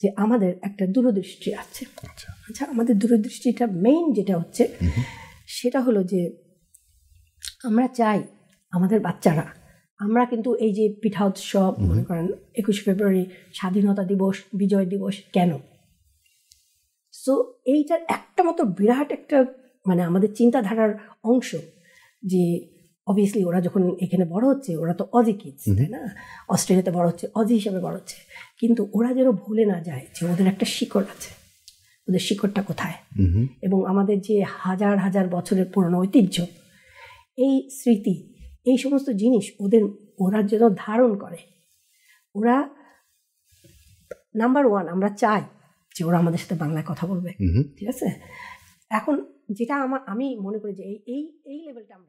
যে আমাদের একটা দূরদৃষ্টি আছে আচ্ছা, আচ্ছা আমাদের দূরদৃষ্টিটা মেইন যেটা হচ্ছে সেটা হলো যে আমরা চাই আমাদের বাচ্চারা আমরা কিন্তু এই যে পিঠা উৎসব মনে করেন একুশে ফেব্রুয়ারি স্বাধীনতা দিবস বিজয় দিবস কেন সো এইটার একটা মতো বিরাট একটা মানে আমাদের চিন্তাধারার অংশ যে অবভিয়াসলি ওরা যখন এখানে বড় হচ্ছে ওরা তো অজি কিডস তাই না অস্ট্রেলিয়াতে বড় হচ্ছে অজি হিসাবে বড় হচ্ছে কিন্তু ওরা যেন ভুলে না যায় যে ওদের একটা শিকড় আছে ওদের শিকড়টা কোথায় এবং আমাদের যে হাজার হাজার বছরের পুরনো ঐতিহ্য এই স্মৃতি এই সমস্ত জিনিস ওদের ওরা যেন ধারণ করে ওরা নাম্বার ওয়ান আমরা চাই যে ওরা আমাদের সাথে বাংলায় কথা বলবে ঠিক আছে এখন যেটা আমার আমি মনে করি যে এই এই লেভেলটা আমরা